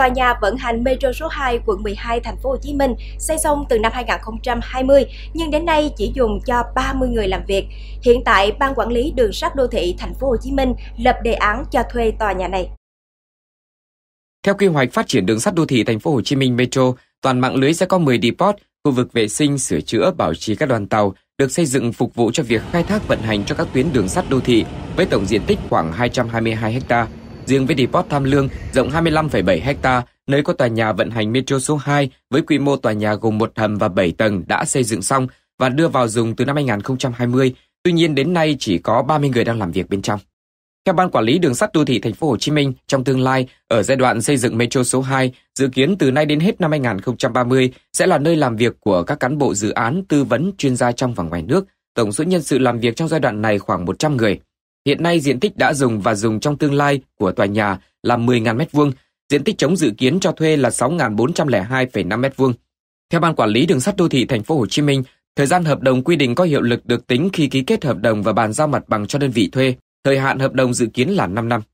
tòa nhà vận hành Metro số 2 quận 12 thành phố Hồ Chí Minh xây xong từ năm 2020 nhưng đến nay chỉ dùng cho 30 người làm việc. Hiện tại ban quản lý đường sắt đô thị thành phố Hồ Chí Minh lập đề án cho thuê tòa nhà này. Theo quy hoạch phát triển đường sắt đô thị thành phố Hồ Chí Minh Metro, toàn mạng lưới sẽ có 10 depot, khu vực vệ sinh, sửa chữa, bảo trì các đoàn tàu được xây dựng phục vụ cho việc khai thác vận hành cho các tuyến đường sắt đô thị với tổng diện tích khoảng 222 hectare Riêng với depot Tham Lương, rộng 25,7 hecta, nơi có tòa nhà vận hành Metro số 2 với quy mô tòa nhà gồm một hầm và 7 tầng đã xây dựng xong và đưa vào dùng từ năm 2020. Tuy nhiên đến nay chỉ có 30 người đang làm việc bên trong. Theo ban quản lý đường sắt đô thị thành phố Hồ Chí Minh, trong tương lai ở giai đoạn xây dựng metro số 2, dự kiến từ nay đến hết năm 2030 sẽ là nơi làm việc của các cán bộ dự án, tư vấn, chuyên gia trong và ngoài nước. Tổng số nhân sự làm việc trong giai đoạn này khoảng 100 người. Hiện nay diện tích đã dùng và dùng trong tương lai của tòa nhà là 10.000 m2, diện tích chống dự kiến cho thuê là 6.402,5 m2. Theo ban quản lý đường sắt đô thị thành phố Hồ Chí Minh, thời gian hợp đồng quy định có hiệu lực được tính khi ký kết hợp đồng và bàn giao mặt bằng cho đơn vị thuê. Thời hạn hợp đồng dự kiến là 5 năm.